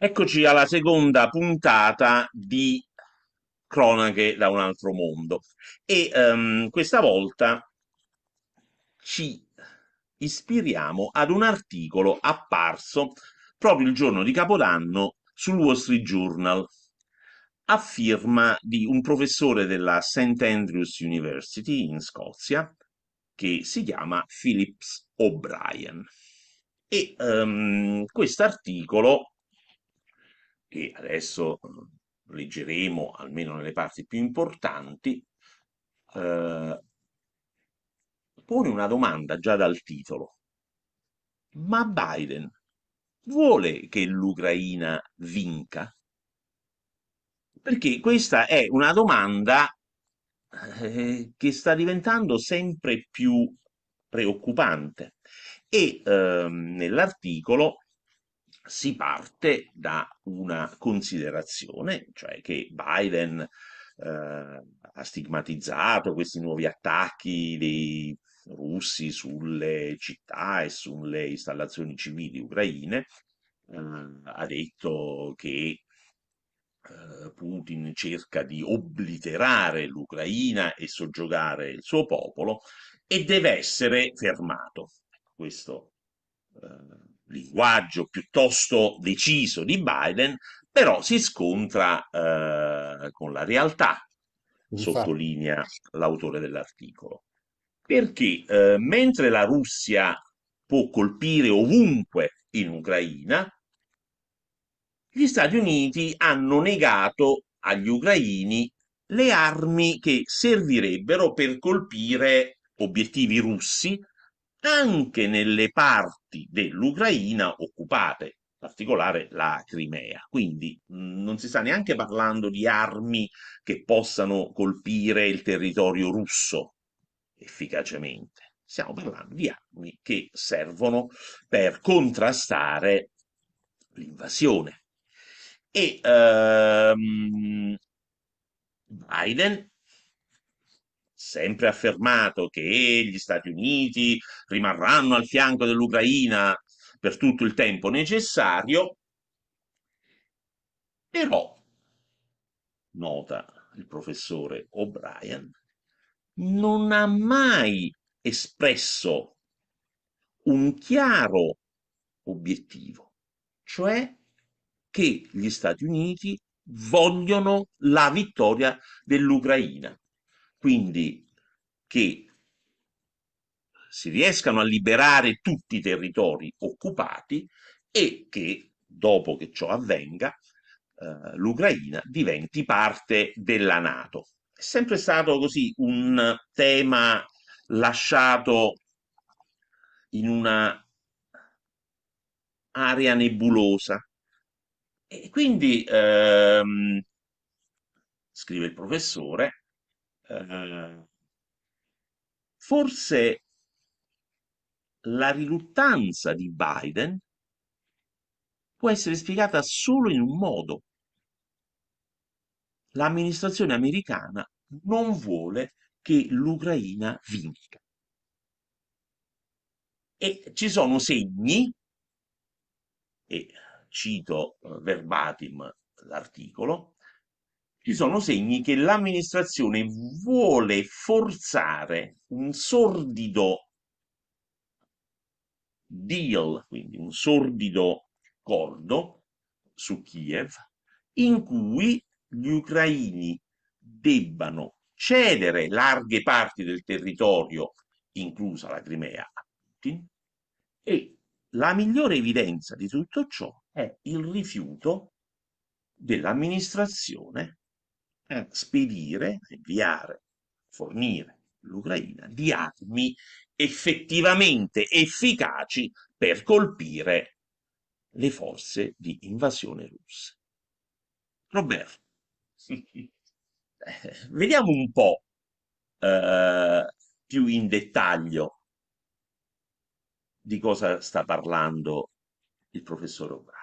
Eccoci alla seconda puntata di Cronache da un altro mondo e um, questa volta ci ispiriamo ad un articolo apparso proprio il giorno di Capodanno sul Wall Street Journal a firma di un professore della St. Andrews University in Scozia che si chiama Phillips O'Brien e um, questo articolo che adesso leggeremo almeno nelle parti più importanti, eh, pone una domanda già dal titolo. Ma Biden vuole che l'Ucraina vinca? Perché questa è una domanda eh, che sta diventando sempre più preoccupante e eh, nell'articolo si parte da una considerazione, cioè che Biden eh, ha stigmatizzato questi nuovi attacchi dei russi sulle città e sulle installazioni civili ucraine, eh, ha detto che eh, Putin cerca di obliterare l'Ucraina e soggiogare il suo popolo e deve essere fermato. Questo eh, linguaggio piuttosto deciso di Biden, però si scontra eh, con la realtà, Infatti. sottolinea l'autore dell'articolo. Perché eh, mentre la Russia può colpire ovunque in Ucraina, gli Stati Uniti hanno negato agli ucraini le armi che servirebbero per colpire obiettivi russi anche nelle parti dell'Ucraina occupate, in particolare la Crimea. Quindi mh, non si sta neanche parlando di armi che possano colpire il territorio russo efficacemente. Stiamo parlando di armi che servono per contrastare l'invasione. E ehm, Biden sempre affermato che gli Stati Uniti rimarranno al fianco dell'Ucraina per tutto il tempo necessario, però, nota il professore O'Brien, non ha mai espresso un chiaro obiettivo, cioè che gli Stati Uniti vogliono la vittoria dell'Ucraina quindi che si riescano a liberare tutti i territori occupati e che dopo che ciò avvenga eh, l'Ucraina diventi parte della Nato. È sempre stato così un tema lasciato in una area nebulosa. E quindi, ehm, scrive il professore, eh, forse la riluttanza di Biden può essere spiegata solo in un modo. L'amministrazione americana non vuole che l'Ucraina vinca. E ci sono segni, e cito eh, verbatim l'articolo, ci sono segni che l'amministrazione vuole forzare un sordido deal, quindi un sordido accordo su Kiev, in cui gli ucraini debbano cedere larghe parti del territorio, inclusa la Crimea, a Putin, e la migliore evidenza di tutto ciò è il rifiuto dell'amministrazione eh, spedire, inviare, fornire l'Ucraina di armi effettivamente efficaci per colpire le forze di invasione russa. Roberto, vediamo un po' eh, più in dettaglio di cosa sta parlando il professor Obama.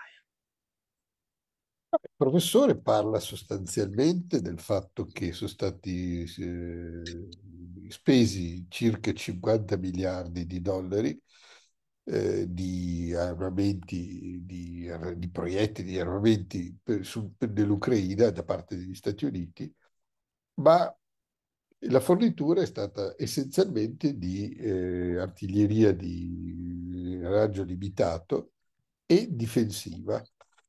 Il professore parla sostanzialmente del fatto che sono stati eh, spesi circa 50 miliardi di dollari eh, di armamenti, di, di, proiettili, di armamenti per, su, per dell'Ucraina da parte degli Stati Uniti, ma la fornitura è stata essenzialmente di eh, artiglieria di eh, raggio limitato e difensiva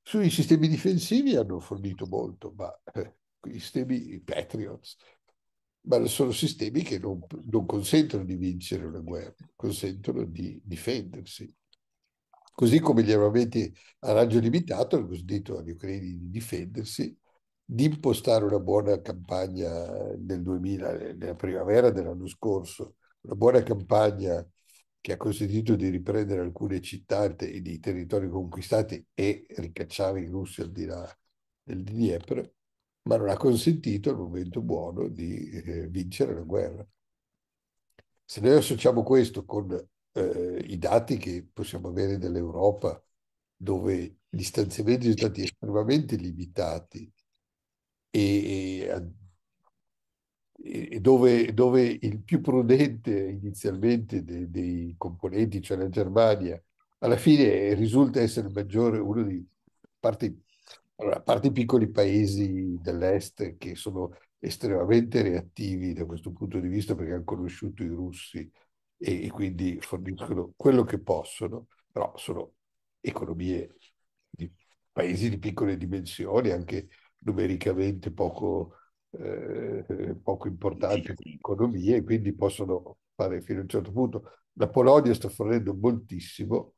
sui sistemi difensivi hanno fornito molto, ma eh, i sistemi i Patriots, ma sono sistemi che non, non, consentono di vincere una guerra, consentono di difendersi. Così come gli armamenti a raggio limitato hanno consentito agli ucraini di difendersi, di impostare una buona campagna nel 2000, nella primavera dell'anno scorso, una buona campagna che ha consentito di riprendere alcune città e di territori conquistati e ricacciare i russi al di là del Dnieper, ma non ha consentito al momento buono di eh, vincere la guerra. Se noi associamo questo con eh, i dati che possiamo avere dell'Europa, dove gli stanziamenti sono stati estremamente limitati e, e dove, dove, il più prudente inizialmente dei, dei, componenti, cioè la Germania, alla fine risulta essere maggiore uno dei parti, allora, parte piccoli paesi dell'est che sono estremamente reattivi da questo punto di vista perché hanno conosciuto i russi e, e quindi forniscono quello che possono, però sono economie di paesi di piccole dimensioni, anche numericamente poco, eh, poco importanti per l'economia e quindi possono fare fino a un certo punto. La Polonia sta fornendo moltissimo,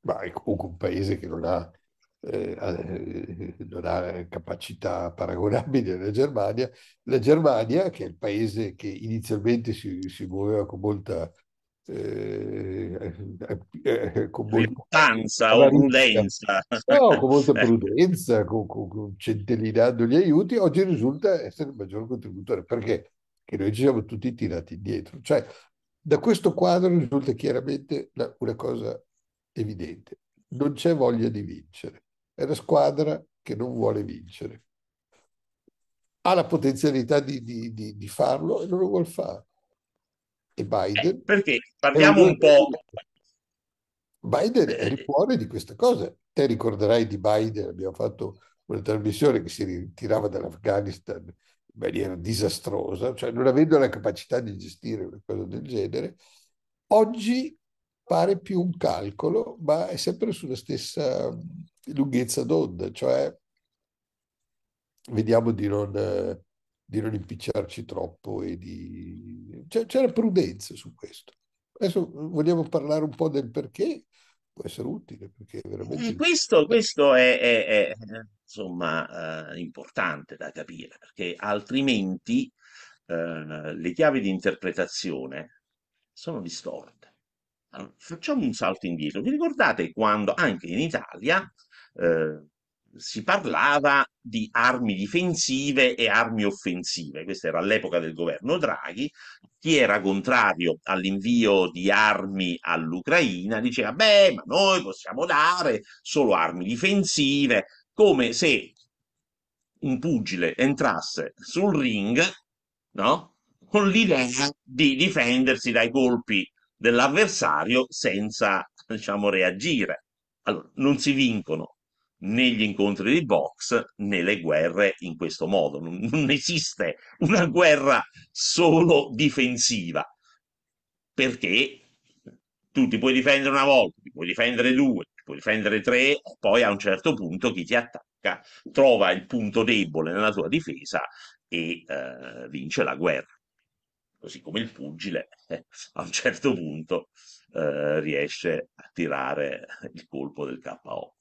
ma è comunque un paese che non ha, eh, eh, non ha capacità paragonabili alla Germania. La Germania, che è il paese che inizialmente si, si muoveva con molta eh, eh, eh, con molta o prudenza. No, con molta eh. prudenza, con, con, con centellinando gli aiuti, oggi risulta essere il maggior contributore. Perché? Che noi ci siamo tutti tirati indietro. Cioè, da questo quadro risulta chiaramente una cosa evidente. Non c'è voglia di vincere. È la squadra che non vuole vincere. Ha la potenzialità di, di, di, di farlo e non lo vuole fare e Biden. Eh, perché parliamo un po'. Biden è eh. il cuore di questa cosa. Te ricorderai di Biden, abbiamo fatto una trasmissione che si ritirava dall'Afghanistan in maniera disastrosa, cioè non avendo la capacità di gestire una cosa del genere. Oggi pare più un calcolo, ma è sempre sulla stessa lunghezza d'onda, cioè vediamo di non eh, di non impicciarci troppo e di... c'era prudenza su questo. Adesso eh, vogliamo parlare un po' del perché, può essere utile perché veramente... Mm, questo, questo è, è, è insomma eh, importante da capire perché altrimenti eh, le chiavi di interpretazione sono distorte. Allora, facciamo un salto indietro. Vi ricordate quando anche in Italia eh, si parlava di armi difensive e armi offensive. Questa era l'epoca del governo Draghi. Chi era contrario all'invio di armi all'Ucraina diceva: Beh, ma noi possiamo dare solo armi difensive, come se un pugile entrasse sul ring, no? Con l'idea di difendersi dai colpi dell'avversario senza, diciamo, reagire. Allora, non si vincono negli incontri di box, nelle guerre in questo modo. Non, esiste una guerra solo difensiva, perché tu ti puoi difendere una volta, ti puoi difendere due, ti puoi difendere tre, e poi a un certo punto chi ti attacca trova il punto debole nella tua difesa e eh, vince la guerra. Così come il pugile eh, a un certo punto eh, riesce a tirare il colpo del KO.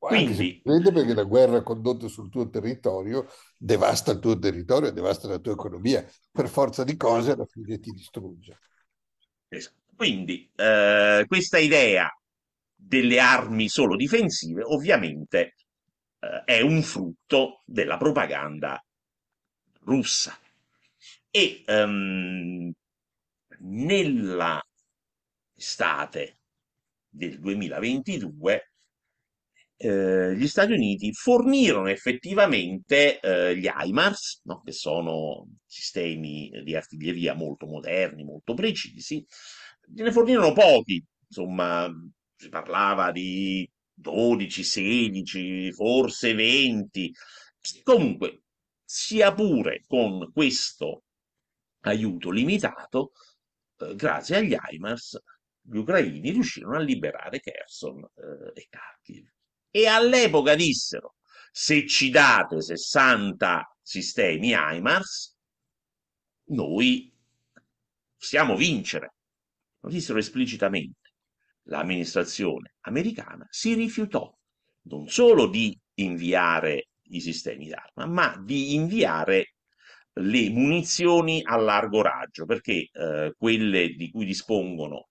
Quindi, vede perché la guerra condotta sul tuo territorio devasta il tuo territorio, devasta la tua economia, per forza di cose alla fine ti distrugge. Esatto. Quindi eh, questa idea delle armi solo difensive ovviamente eh, è un frutto della propaganda russa e ehm, nella estate del 2022 eh, gli Stati Uniti fornirono effettivamente eh, gli HIMARS, no? che sono sistemi di artiglieria molto moderni, molto precisi, ne fornirono pochi, insomma si parlava di 12, 16, forse 20, comunque sia pure con questo aiuto limitato, eh, grazie agli HIMARS gli ucraini riuscirono a liberare Kherson eh, e Kharkiv e all'epoca dissero se ci date 60 sistemi IMARS noi possiamo vincere lo dissero esplicitamente l'amministrazione americana si rifiutò non solo di inviare i sistemi d'arma ma di inviare le munizioni a largo raggio perché eh, quelle di cui dispongono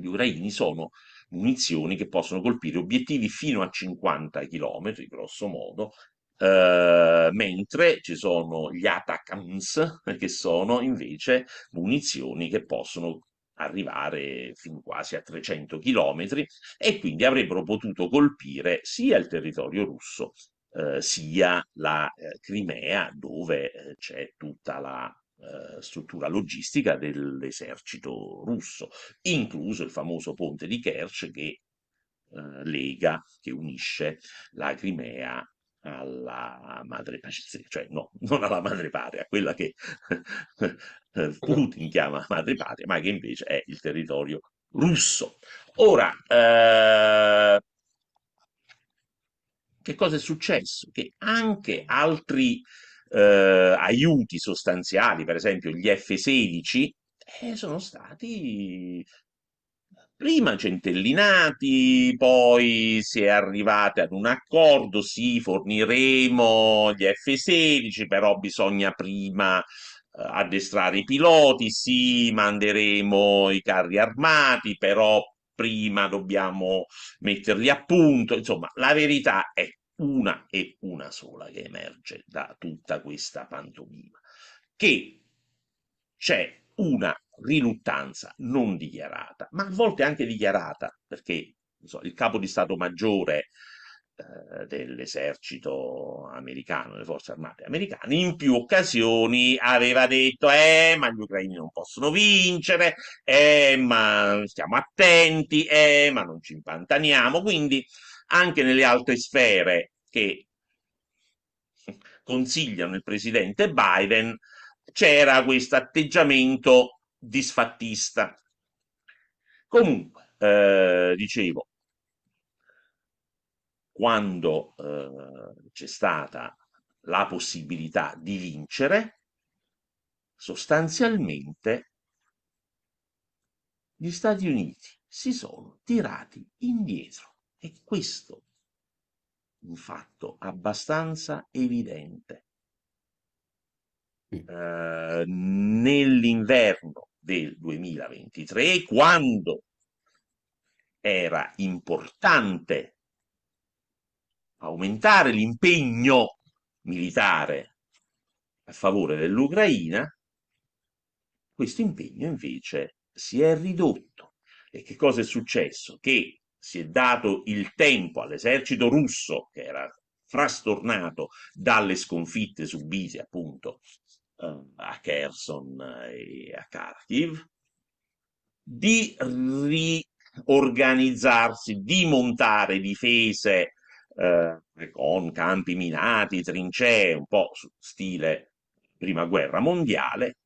gli ucraini sono munizioni che possono colpire obiettivi fino a 50 km, grosso modo, Uh, mentre ci sono gli attackants che sono invece munizioni che possono arrivare fin quasi a 300 chilometri e quindi avrebbero potuto colpire sia il territorio russo eh, sia la eh, Crimea dove eh, c'è tutta la eh, struttura logistica dell'esercito russo, incluso il famoso ponte di Kerch che eh, lega, che unisce la Crimea alla madre patria, cioè no, non alla madre patria, quella che eh, Putin chiama madre patria, ma che invece è il territorio russo. Ora, eh, che cosa è successo? Che anche altri eh, aiuti sostanziali, per esempio gli F-16, eh, sono stati prima centellinati, poi si è arrivati ad un accordo, sì, forniremo gli F-16, però bisogna prima eh, addestrare i piloti, sì, manderemo i carri armati, però prima dobbiamo metterli a punto. Insomma, la verità è una e una sola che emerge da tutta questa pantomima, che c'è una riluttanza non dichiarata, ma a volte anche dichiarata, perché so, il capo di Stato Maggiore eh, dell'esercito americano, delle forze armate americane, in più occasioni aveva detto eh ma gli ucraini non possono vincere, eh ma stiamo attenti, eh ma non ci impantaniamo, quindi anche nelle altre sfere che consigliano il presidente Biden, c'era questo atteggiamento disfattista. Comunque, eh, dicevo, quando eh, c'è stata la possibilità di vincere, sostanzialmente gli Stati Uniti si sono tirati indietro. È questo un fatto abbastanza evidente. Eh, nell'inverno del 2023, quando era importante aumentare l'impegno militare a favore dell'Ucraina, questo impegno invece si è ridotto. E che cosa è successo? Che si è dato il tempo all'esercito russo, che era frastornato dalle sconfitte subite appunto ehm, a Kherson e a Kharkiv, di riorganizzarsi, di montare difese eh, con campi minati, trincee, un po' stile prima guerra mondiale.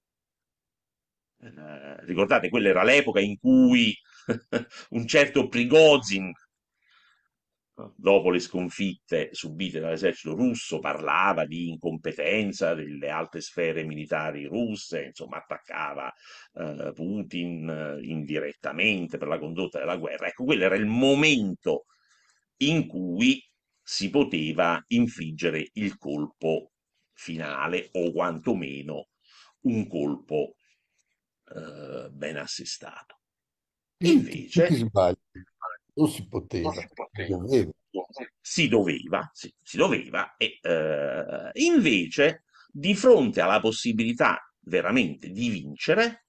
Eh, ricordate, quella era l'epoca in cui un certo Prigozhin, dopo le sconfitte subite dall'esercito russo, parlava di incompetenza delle alte sfere militari russe, insomma attaccava eh, Putin eh, indirettamente per la condotta della guerra. Ecco, quello era il momento in cui si poteva infliggere il colpo finale o quantomeno un colpo eh, ben assestato. Invece... Ti sbagli, non si poteva. si poteva. Doveva. Si doveva, si, si doveva e eh, invece di fronte alla possibilità veramente di vincere,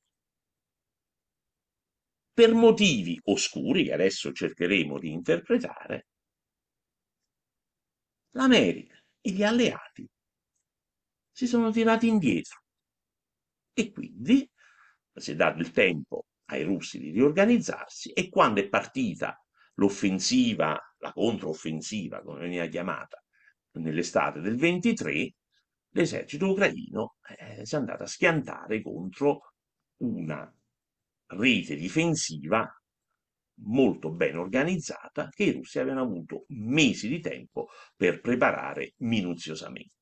per motivi oscuri che adesso cercheremo di interpretare, l'America e gli alleati si sono tirati indietro e quindi si è dato il tempo ai russi di riorganizzarsi e quando è partita l'offensiva, la controffensiva come veniva chiamata, nell'estate del 23, l'esercito ucraino eh, si è andato a schiantare contro una rete difensiva molto ben organizzata che i russi avevano avuto mesi di tempo per preparare minuziosamente.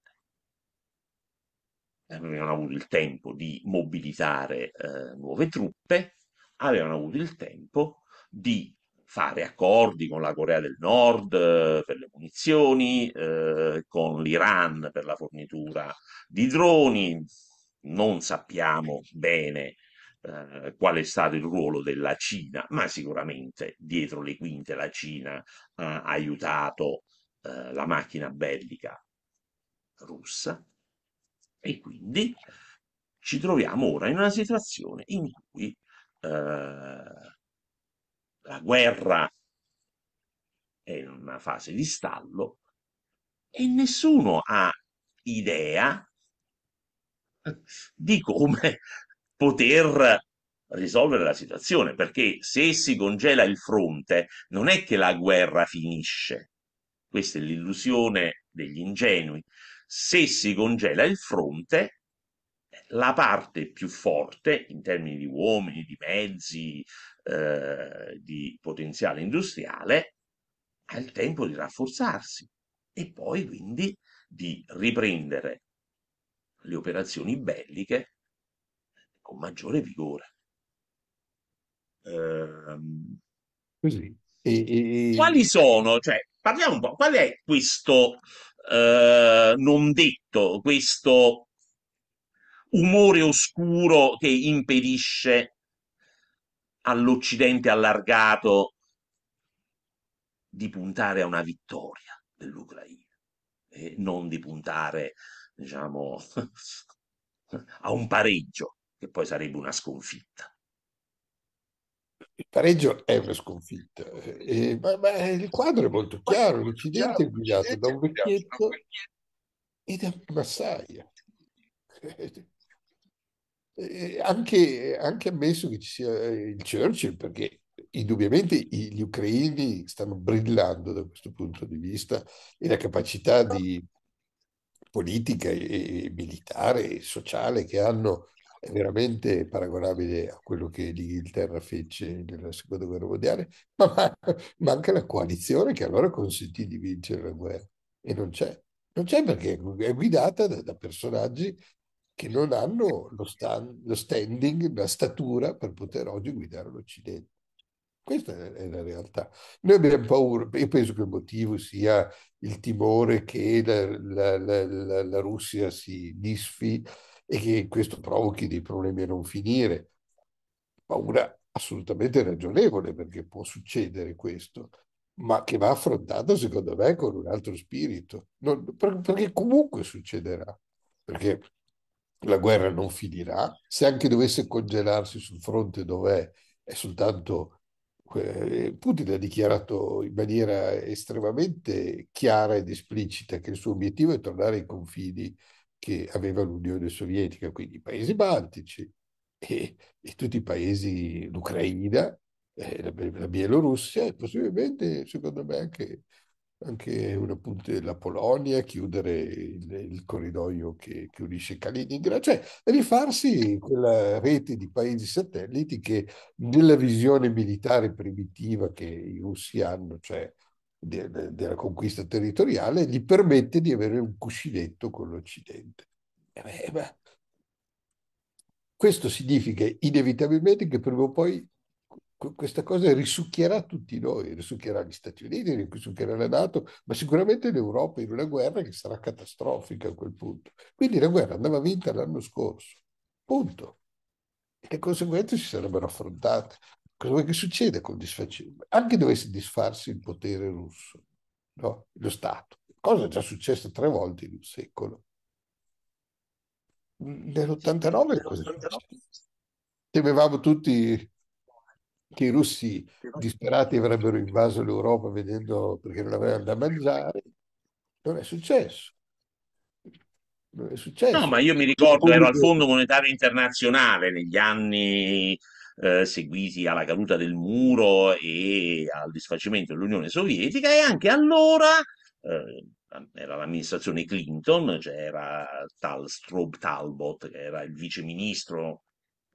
Avevano avuto il tempo di mobilitare eh, nuove truppe, avevano avuto il tempo di fare accordi con la Corea del Nord eh, per le munizioni, eh, con l'Iran per la fornitura di droni. Non sappiamo bene eh, qual è stato il ruolo della Cina, ma sicuramente dietro le quinte la Cina ha aiutato eh, la macchina bellica russa e quindi ci troviamo ora in una situazione in cui eh, la guerra è in una fase di stallo e nessuno ha idea di come poter risolvere la situazione, perché se si congela il fronte non è che la guerra finisce, questa è l'illusione degli ingenui, se si congela il fronte la parte più forte in termini di uomini, di mezzi, eh, di potenziale industriale, ha il tempo di rafforzarsi e poi quindi di riprendere le operazioni belliche con maggiore vigore. Ehm, Così. E, e... Quali sono, cioè, parliamo un po', qual è questo eh, non detto, questo umore oscuro che impedisce all'Occidente allargato di puntare a una vittoria dell'Ucraina e non di puntare, diciamo, a un pareggio, che poi sarebbe una sconfitta. Il pareggio è una sconfitta, e, eh, eh, ma, ma, il quadro è molto chiaro, l'Occidente è guidato da un vecchietto e da un massaia. Eh, anche, anche, ammesso che ci sia eh, il Churchill, perché indubbiamente gli ucraini stanno brillando da questo punto di vista e la capacità di politica e, militare e sociale che hanno è veramente paragonabile a quello che l'Inghilterra fece nella seconda guerra mondiale, ma manca, la coalizione che allora consentì di vincere la guerra e non c'è. Non c'è perché è guidata da personaggi che non hanno lo, stand, lo standing, la statura per poter oggi guidare l'Occidente. Questa è la realtà. Noi abbiamo paura, io penso che il motivo sia il timore che la, la, la, la Russia si disfi e che questo provochi dei problemi a non finire. Paura assolutamente ragionevole perché può succedere questo, ma che va affrontata secondo me con un altro spirito, non, perché comunque succederà, perché la guerra non finirà, se anche dovesse congelarsi sul fronte dov'è, è soltanto... Eh, Putin ha dichiarato in maniera estremamente chiara ed esplicita che il suo obiettivo è tornare ai confini che aveva l'Unione Sovietica, quindi i paesi baltici e, e tutti i paesi, l'Ucraina, eh, la, la Bielorussia e possibilmente, secondo me, anche anche una punta della Polonia, chiudere il, il corridoio che, che, unisce Kaliningrad, cioè rifarsi quella rete di paesi satelliti che nella visione militare primitiva che i russi hanno, cioè de, de, della conquista territoriale, gli permette di avere un cuscinetto con l'Occidente. Eh beh, eh questo significa inevitabilmente che prima o poi questa cosa risucchierà tutti noi, risucchierà gli Stati Uniti, risucchierà la Nato, ma sicuramente l'Europa in una guerra che sarà catastrofica a quel punto. Quindi la guerra andava vinta l'anno scorso, punto. E le conseguenze si sarebbero affrontate. Cosa vuoi che succeda con disfacimento? Anche dovesse disfarsi il potere russo, no? lo Stato, cosa già successa tre volte in un secolo. Nell'89 cosa? Temevamo tutti che i russi disperati avrebbero invaso l'Europa vedendo perché non avevano da mangiare, non è successo. Non è successo. No, ma io mi ricordo, ero al Fondo Monetario Internazionale negli anni eh, seguiti alla caduta del muro e al disfacimento dell'Unione Sovietica e anche allora... Eh, era l'amministrazione Clinton, c'era cioè Tal Strobe Talbot, che era il vice ministro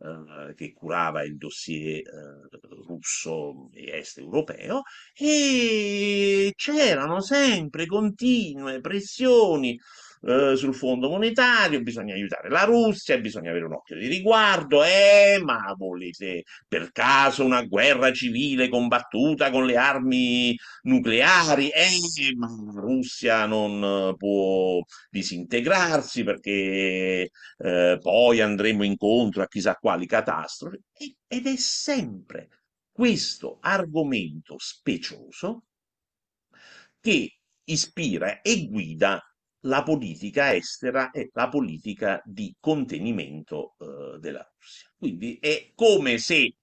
eh, che curava il dossier eh, russo e est europeo, e c'erano sempre continue pressioni eh, sul fondo monetario, bisogna aiutare la Russia, bisogna avere un occhio di riguardo, eh, ma volete per caso una guerra civile combattuta con le armi nucleari? Eh, ma la Russia non eh, può disintegrarsi perché eh, poi andremo incontro a chissà quali catastrofi. Ed è sempre questo argomento specioso che ispira e guida la politica estera e la politica di contenimento eh, della Russia. Quindi è come se eh,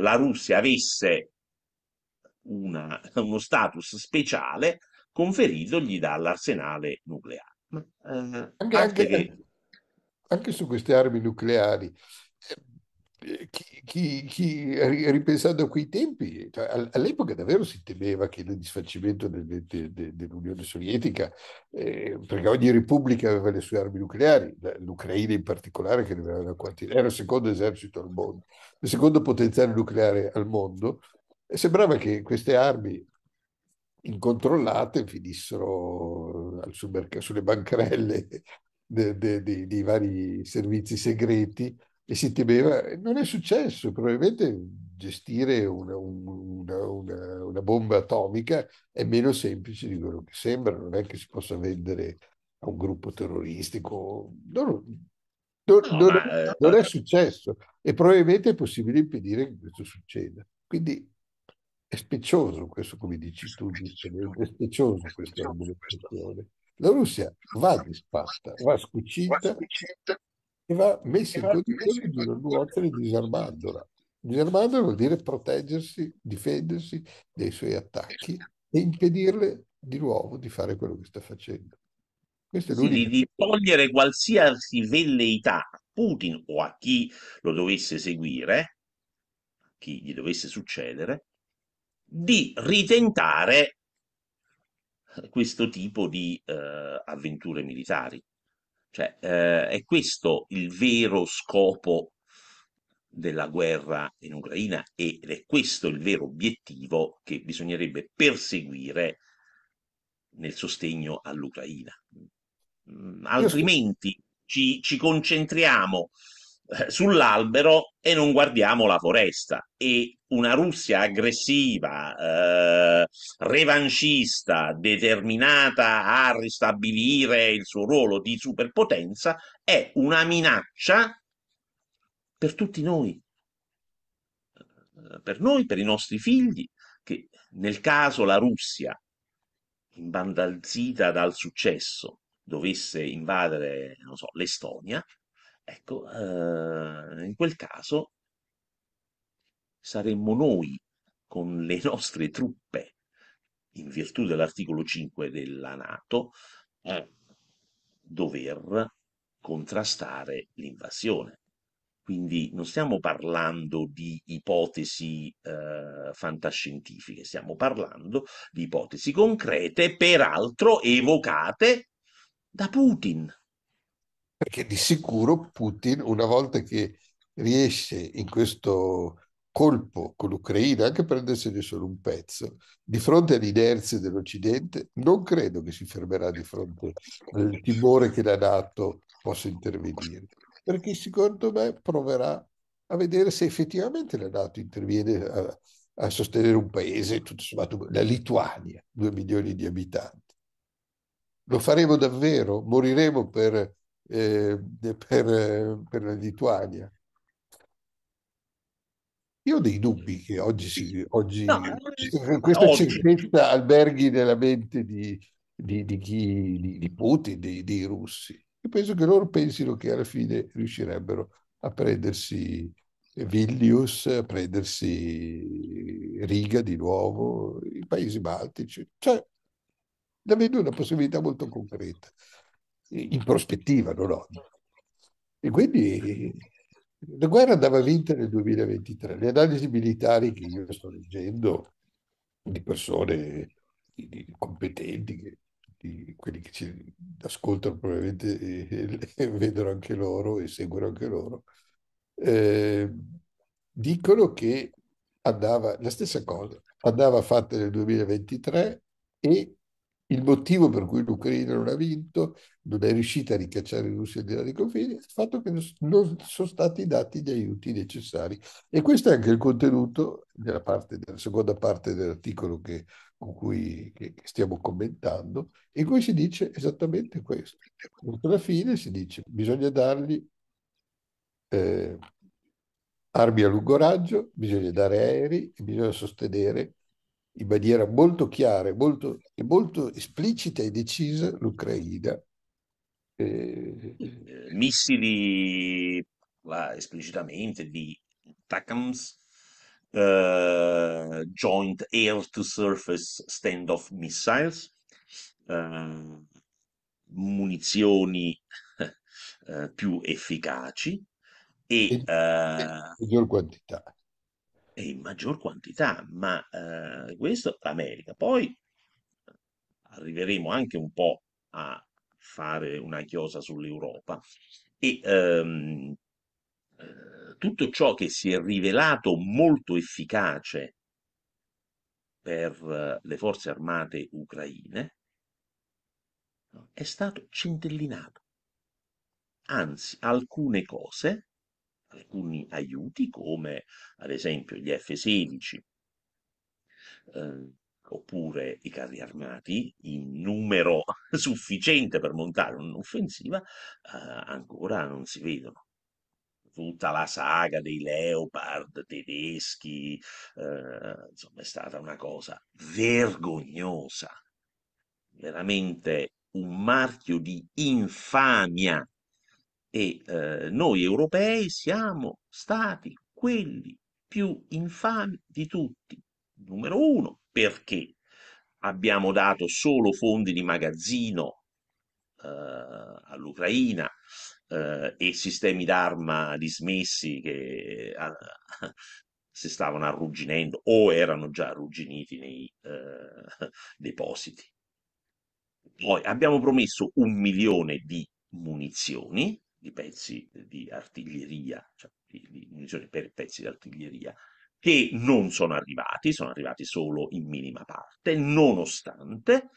la Russia avesse una, uno status speciale conferitogli dall'arsenale nucleare. Ma, eh, anche, anche, che... anche, su queste armi nucleari eh, chi, chi, chi, ripensando a quei tempi, cioè, all'epoca davvero si temeva che il disfacimento de, de, de, dell'Unione Sovietica, eh, perché ogni repubblica aveva le sue armi nucleari, l'Ucraina in particolare che aveva una quantità, era il secondo esercito al mondo, il secondo potenziale nucleare al mondo, e sembrava che queste armi incontrollate finissero sul merc- sulle bancarelle dei vari servizi segreti e si temeva, non è successo, probabilmente gestire una, una, una, una, bomba atomica è meno semplice di quello che sembra, non è che si possa vendere a un gruppo terroristico, non, non, no, non, ma... Eh, non è eh. successo e probabilmente è possibile impedire che questo succeda. Quindi è specioso questo, come dici tu, è specioso questa amministrazione. La Russia va disfatta, va scucita va messa in condizione di non nuotere disarmandola. Disarmandola vuol dire proteggersi, difendersi dai suoi attacchi e impedirle di nuovo di fare quello che sta facendo. Questo è sì, di, di togliere qualsiasi velleità a Putin o a chi lo dovesse seguire, a chi gli dovesse succedere, di ritentare questo tipo di eh, avventure militari. Cioè, eh, è questo il vero scopo della guerra in Ucraina ed è questo il vero obiettivo che bisognerebbe perseguire nel sostegno all'Ucraina. Mm, altrimenti ci, ci concentriamo eh, sull'albero e non guardiamo la foresta. E una Russia aggressiva, eh, revancista, determinata a ristabilire il suo ruolo di superpotenza, è una minaccia per tutti noi, eh, per noi, per i nostri figli, che nel caso la Russia, imbandalzita dal successo, dovesse invadere so, l'Estonia, Ecco, eh, in quel caso saremmo noi con le nostre truppe, in virtù dell'articolo 5 della Nato, a dover contrastare l'invasione. Quindi non stiamo parlando di ipotesi eh, fantascientifiche, stiamo parlando di ipotesi concrete, peraltro evocate da Putin. Perché di sicuro Putin, una volta che riesce in questo colpo con l'Ucraina, anche prendersene solo un pezzo, di fronte all'inerzia dell'Occidente, non credo che si fermerà di fronte al timore che la Nato possa intervenire. Perché secondo me proverà a vedere se effettivamente la Nato interviene a, a sostenere un paese, tutto sommato, la Lituania, due milioni di abitanti. Lo faremo davvero? Moriremo per eh, per, per, la Lituania. Io ho dei dubbi che oggi, si, oggi no, questa oggi. certezza alberghi nella mente di, di, di, chi, di, di Putin, dei russi. Io penso che loro pensino che alla fine riuscirebbero a prendersi Vilnius, a prendersi Riga di nuovo, i paesi baltici. Cioè, la vedo una possibilità molto concreta in prospettiva, non oggi. E quindi la guerra andava vinta nel 2023. Le analisi militari che io sto leggendo di persone competenti, che, di quelli che ci ascoltano probabilmente e, e vedono anche loro e seguono anche loro, eh, dicono che andava la stessa cosa, andava fatta nel 2023 e il motivo per cui l'Ucraina non ha vinto, non è riuscita a ricacciare i russi al di là dei confini, è il fatto che non sono stati dati gli aiuti necessari. E questo è anche il contenuto della, parte, della seconda parte dell'articolo che, con cui che, stiamo commentando, in cui si dice esattamente questo. Alla fine si dice che bisogna dargli eh, armi a lungo raggio, bisogna dare aerei e bisogna sostenere in maniera molto chiara e molto, esplicita e decisa l'Ucraina. Eh... eh missili là, esplicitamente di TACMS, uh, eh, Joint Air-to-Surface Standoff Missiles, uh, munizioni uh, più efficaci e... In, in miglior quantità e in maggior quantità, ma eh, questo l'America. Poi arriveremo anche un po' a fare una chiosa sull'Europa e ehm, eh, tutto ciò che si è rivelato molto efficace per eh, le forze armate ucraine è stato centellinato. Anzi, alcune cose alcuni aiuti come ad esempio gli F-16 eh, oppure i carri armati in numero sufficiente per montare un'offensiva eh, ancora non si vedono tutta la saga dei leopard tedeschi, eh, insomma è stata una cosa vergognosa, veramente un marchio di infamia e eh, noi europei siamo stati quelli più infami di tutti. Numero uno, perché abbiamo dato solo fondi di magazzino eh, all'Ucraina eh, e sistemi d'arma dismessi che a, si stavano arrugginendo o erano già arrugginiti nei eh, depositi. Poi abbiamo promesso un milione di munizioni di pezzi di artiglieria, cioè di, di munizioni per pezzi di artiglieria, che non sono arrivati, sono arrivati solo in minima parte, nonostante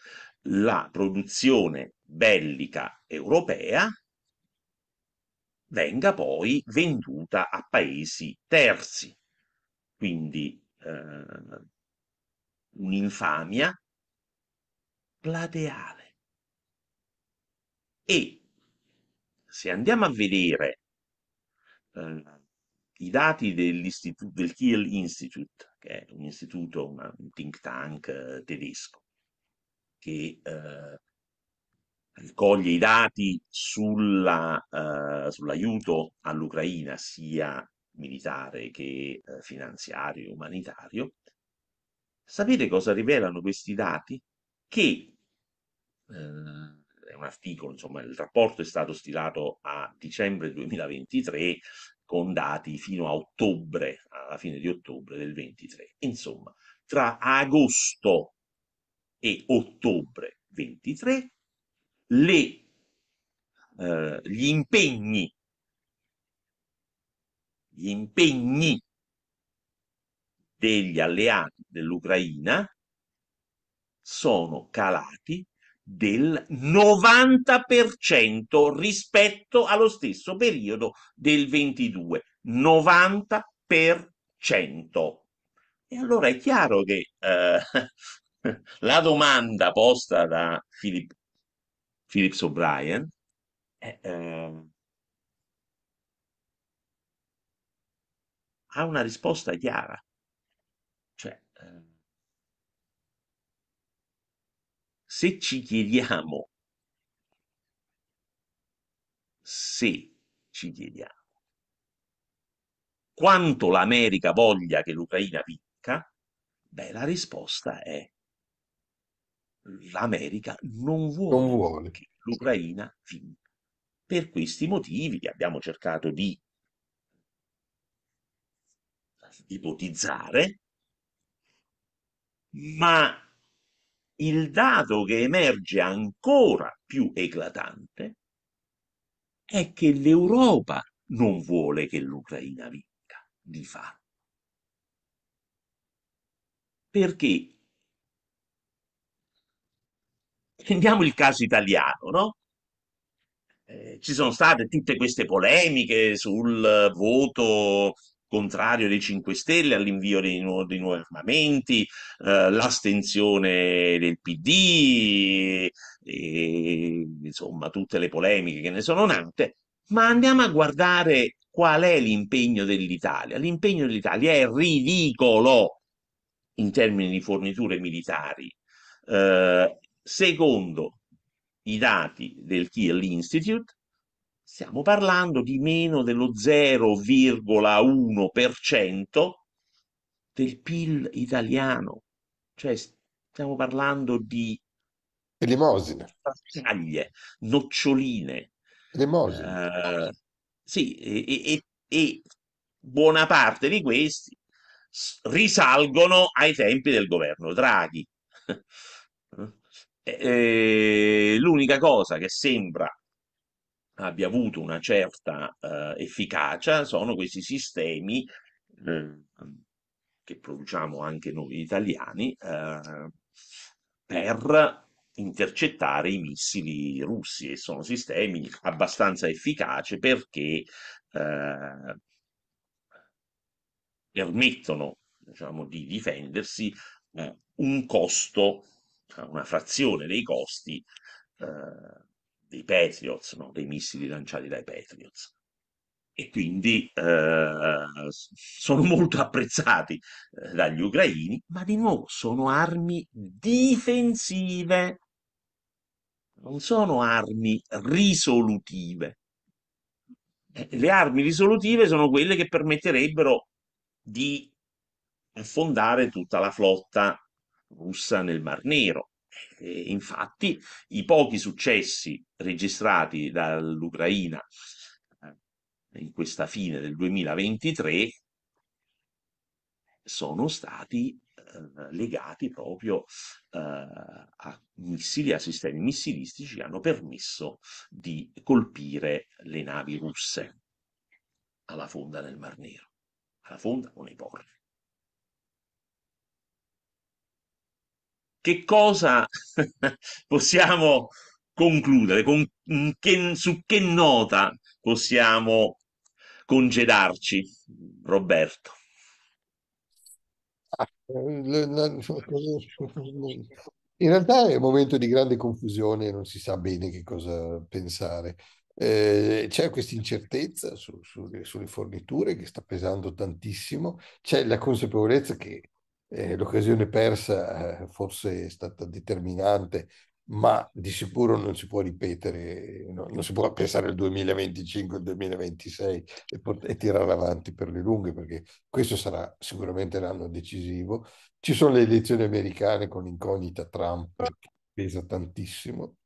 la produzione bellica europea venga poi venduta a paesi terzi. Quindi eh, un'infamia plateale. E se andiamo a vedere eh, i dati del Kiel Institute, che è un istituto, una, un think tank eh, tedesco, che eh, raccoglie i dati eh, sull'aiuto all'Ucraina, sia militare che eh, finanziario, e umanitario, sapete cosa rivelano questi dati? Che eh, è un articolo, insomma il rapporto è stato stilato a dicembre 2023 con dati fino a ottobre, alla fine di ottobre del 23. Insomma, tra agosto e ottobre 23 le, eh, gli impegni gli impegni degli alleati dell'Ucraina sono calati del 90% rispetto allo stesso periodo del 22. 90%. E allora è chiaro che eh, la domanda posta da Philip, Philips O'Brien eh, eh, ha una risposta chiara. Cioè, ehm, se ci chiediamo, se ci chiediamo quanto l'America voglia che l'Ucraina vinca, beh, la risposta è l'America non vuole, non vuole. che l'Ucraina vinca. Per questi motivi che abbiamo cercato di ipotizzare, ma il dato che emerge ancora più eclatante è che l'Europa non vuole che l'Ucraina vinca, di fatto. Perché prendiamo il caso italiano, no? Eh, ci sono state tutte queste polemiche sul voto contrario dei 5 Stelle all'invio dei, nu- dei nuovi armamenti, eh, l'astenzione del PD, e, insomma tutte le polemiche che ne sono nate, ma andiamo a guardare qual è l'impegno dell'Italia. L'impegno dell'Italia è ridicolo in termini di forniture militari. Eh, secondo i dati del Kiel Institute, Stiamo parlando di meno dello 0,1% del PIL italiano, cioè stiamo parlando di elemosine, taglie, noccioline. Elemosine. Uh, eh, sì, e, e, e buona parte di questi risalgono ai tempi del governo Draghi. Eh, eh, l'unica cosa che sembra abbia avuto una certa eh, efficacia sono questi sistemi eh, che produciamo anche noi italiani eh, per intercettare i missili russi e sono sistemi abbastanza efficaci perché eh, permettono diciamo, di difendersi eh, un costo, una frazione dei costi eh, dei Patriots, no? dei missili lanciati dai Patriots. E quindi eh, sono molto apprezzati eh, dagli ucraini, ma di nuovo sono armi difensive, non sono armi risolutive. Eh, le armi risolutive sono quelle che permetterebbero di affondare tutta la flotta russa nel Mar Nero e infatti i pochi successi registrati dall'Ucraina eh, in questa fine del 2023 sono stati eh, legati proprio eh, a missili, a sistemi missilistici che hanno permesso di colpire le navi russe alla fonda del Mar Nero, alla fonda o nei porti. che cosa possiamo concludere, con, che, su che nota possiamo congedarci, Roberto? Ah, In realtà è un momento di grande confusione, non si sa bene che cosa pensare. Eh, c'è questa incertezza su, su, sulle forniture che sta pesando tantissimo, c'è la consapevolezza che eh, l'occasione persa eh, forse è stata determinante, ma di sicuro non si può ripetere, no, non si può pensare al 2025, al 2026 e, port- e tirare avanti per le lunghe, perché questo sarà sicuramente l'anno decisivo. Ci sono le elezioni americane con l'incognita Trump, che pesa tantissimo.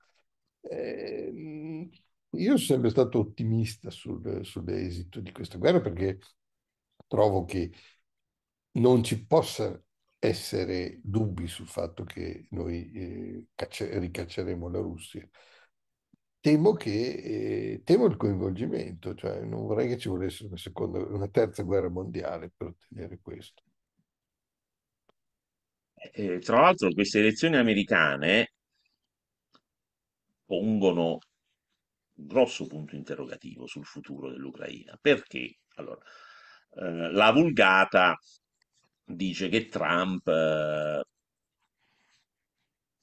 Eh, io sono sempre stato ottimista sul, sull'esito di questa guerra perché trovo che non ci possa essere dubbi sul fatto che noi eh, cacce, ricacceremo la Russia. Temo, che, eh, temo il coinvolgimento, cioè non vorrei che ci volesse una, seconda, una terza guerra mondiale per ottenere questo. Eh, eh tra l'altro queste elezioni americane pongono un grosso punto interrogativo sul futuro dell'Ucraina. Perché? Allora, eh, la vulgata dice che Trump eh,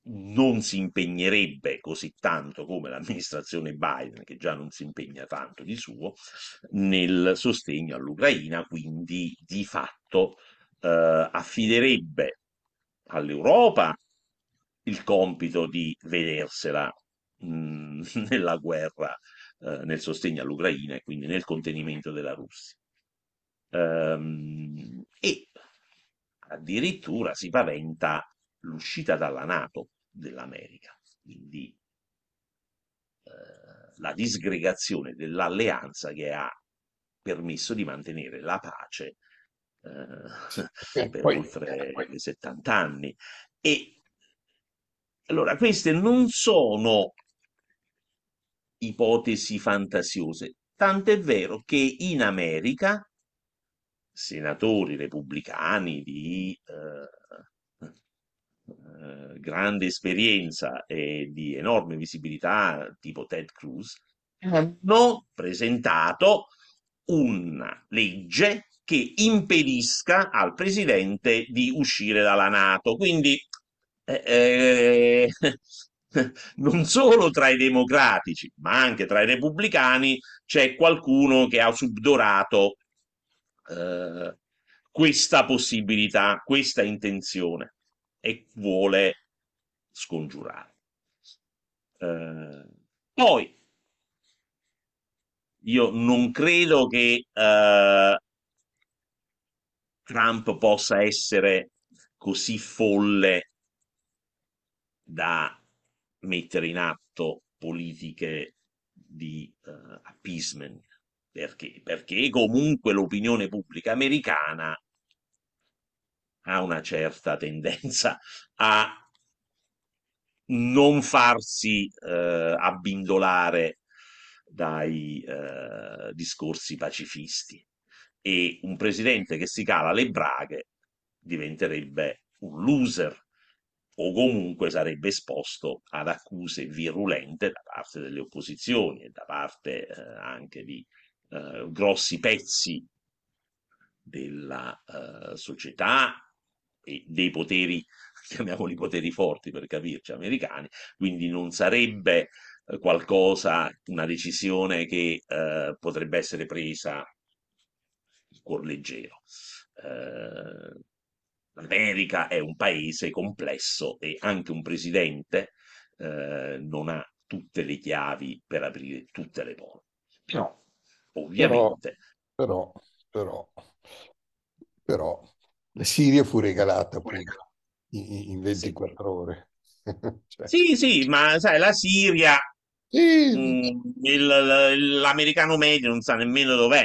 non si impegnerebbe così tanto come l'amministrazione Biden, che già non si impegna tanto di suo, nel sostegno all'Ucraina, quindi di fatto eh, affiderebbe all'Europa il compito di vedersela mh, mm, nella guerra, eh, nel sostegno all'Ucraina e quindi nel contenimento della Russia. Um, e addirittura si paventa l'uscita dalla Nato dell'America, quindi eh, la disgregazione dell'alleanza che ha permesso di mantenere la pace eh, per poi, oltre eh, poi. 70 anni. E allora queste non sono ipotesi fantasiose, tant'è vero che in America senatori repubblicani di eh, eh, grande esperienza e di enorme visibilità, tipo Ted Cruz, eh. hanno presentato una legge che impedisca al presidente di uscire dalla Nato. Quindi eh, eh non solo tra i democratici, ma anche tra i repubblicani c'è qualcuno che ha subdorato eh, questa possibilità, questa intenzione e vuole scongiurare. Eh, poi, io non credo che eh, Trump possa essere così folle da mettere in atto politiche di uh, appeasement perché? Perché comunque l'opinione pubblica americana ha una certa tendenza a non farsi eh, abbindolare dai eh, discorsi pacifisti e un presidente che si cala le braghe diventerebbe un loser o comunque sarebbe esposto ad accuse virulente da parte delle opposizioni e da parte eh, anche di eh, grossi pezzi della eh, società e dei poteri, chiamiamoli poteri forti per capirci, americani, quindi non sarebbe eh, qualcosa, una decisione che eh, potrebbe essere presa cuor leggero. L'America è un paese complesso e anche un presidente non ha tutte le chiavi per aprire tutte le porte. No ovviamente. Però, però, però, la Siria fu regalata in, in 24 sì. ore. cioè. Sì, sì, ma sai, la Siria, sì. mh, mm, il, l'americano medio non sa nemmeno dov'è.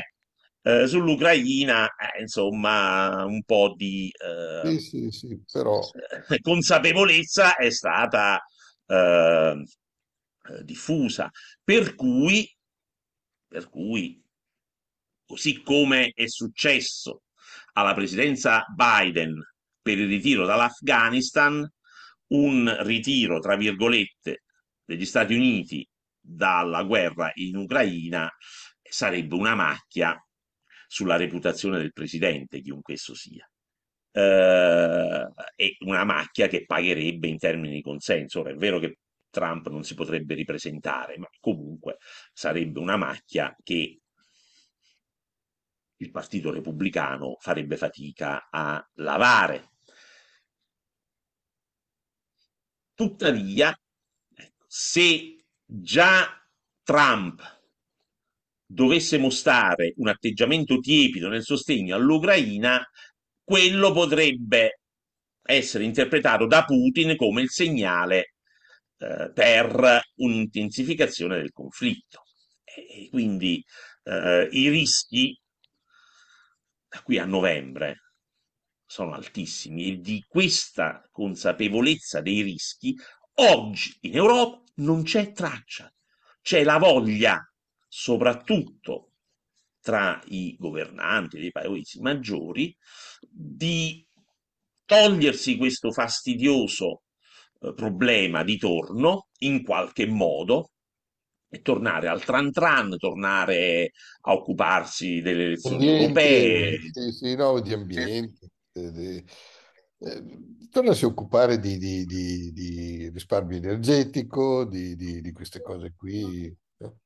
Eh, sull'Ucraina, eh, insomma, un po' di eh, sì, sì, però... Eh, consapevolezza è stata eh, eh, diffusa, per cui, per cui così come è successo alla presidenza Biden per il ritiro dall'Afghanistan, un ritiro, tra virgolette, degli Stati Uniti dalla guerra in Ucraina sarebbe una macchia sulla reputazione del presidente, chiunque esso sia. Eh, e una macchia che pagherebbe in termini di consenso. Ora è vero che Trump non si potrebbe ripresentare, ma comunque sarebbe una macchia che il Partito Repubblicano farebbe fatica a lavare. Tuttavia, ecco, se già Trump dovesse mostrare un atteggiamento tiepido nel sostegno all'Ucraina, quello potrebbe essere interpretato da Putin come il segnale eh, per un'intensificazione del conflitto. E quindi eh, i rischi da qui a novembre sono altissimi e di questa consapevolezza dei rischi oggi in Europa non c'è traccia. C'è la voglia, soprattutto tra i governanti dei paesi maggiori, di togliersi questo fastidioso eh, problema di torno in qualche modo e tornare al tran tran, tornare a occuparsi delle elezioni europee. Sì, sì, no, di ambiente. Sì. Eh, di, eh, tornarsi a occupare di, di, di risparmio energetico, di, queste cose qui. No?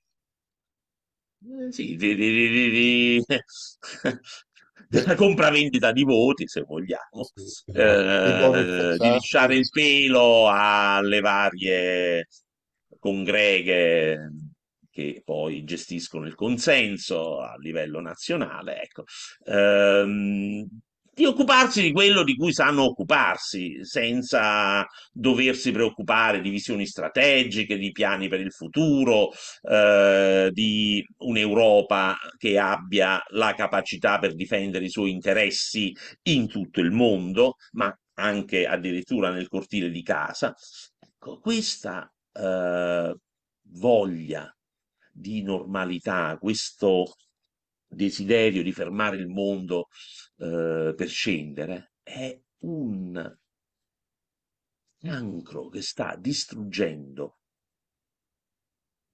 Eh, sì, di, della compravendita di voti, se vogliamo, sì, eh, di lasciare il pelo alle varie congreghe che poi gestiscono il consenso a livello nazionale, ecco, ehm, di occuparsi di quello di cui sanno occuparsi, senza doversi preoccupare di visioni strategiche, di piani per il futuro, eh, di un'Europa che abbia la capacità per difendere i suoi interessi in tutto il mondo, ma anche addirittura nel cortile di casa. Ecco, questa eh, voglia di normalità, questo desiderio di fermare il mondo eh, per scendere, è un cancro che sta distruggendo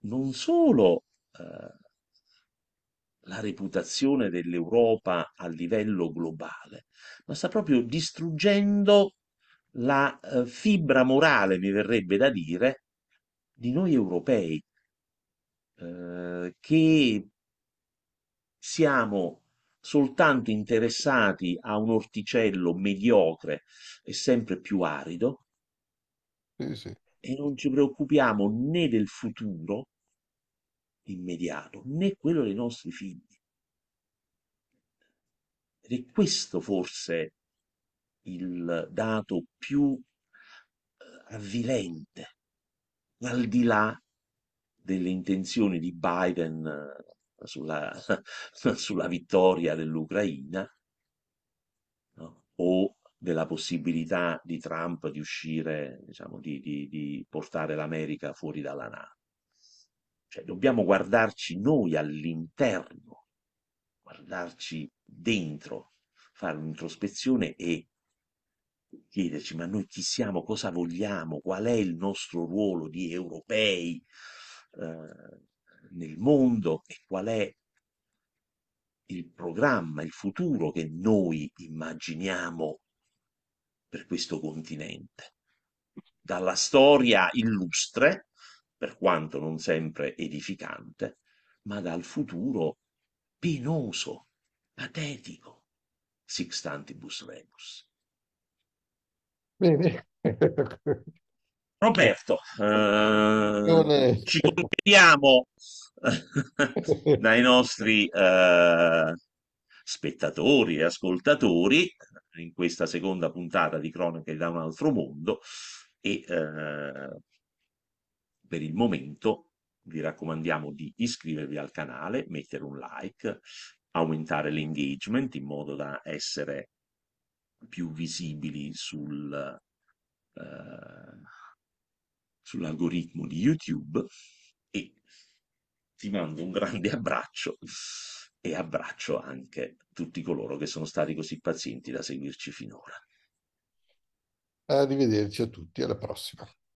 non solo eh, la reputazione dell'Europa a livello globale, ma sta proprio distruggendo la eh, fibra morale, mi verrebbe da dire, di noi europei, eh, che siamo soltanto interessati a un orticello mediocre e sempre più arido sì, sì. e non ci preoccupiamo né del futuro immediato né quello dei nostri figli. Ed è questo forse il dato più eh, avvilente al di là delle intenzioni di Biden eh, sulla, sulla vittoria dell'Ucraina no? o della possibilità di Trump di uscire, diciamo, di, di, di portare l'America fuori dalla NATO. Cioè, dobbiamo guardarci noi all'interno, guardarci dentro, fare un'introspezione e chiederci ma noi chi siamo, cosa vogliamo, qual è il nostro ruolo di europei eh, nel mondo e qual è il programma, il futuro che noi immaginiamo per questo continente. Dalla storia illustre, per quanto non sempre edificante, ma dal futuro penoso, patetico, sixtantibus remus. Bene. Roberto, eh, ci concludiamo dai nostri eh, spettatori e ascoltatori in questa seconda puntata di Cronache da un altro mondo e eh, per il momento vi raccomandiamo di iscrivervi al canale, mettere un like, aumentare l'engagement in modo da essere più visibili sul, uh, sull'algoritmo di YouTube e ti mando un grande abbraccio e abbraccio anche tutti coloro che sono stati così pazienti da seguirci finora. Arrivederci a tutti, alla prossima.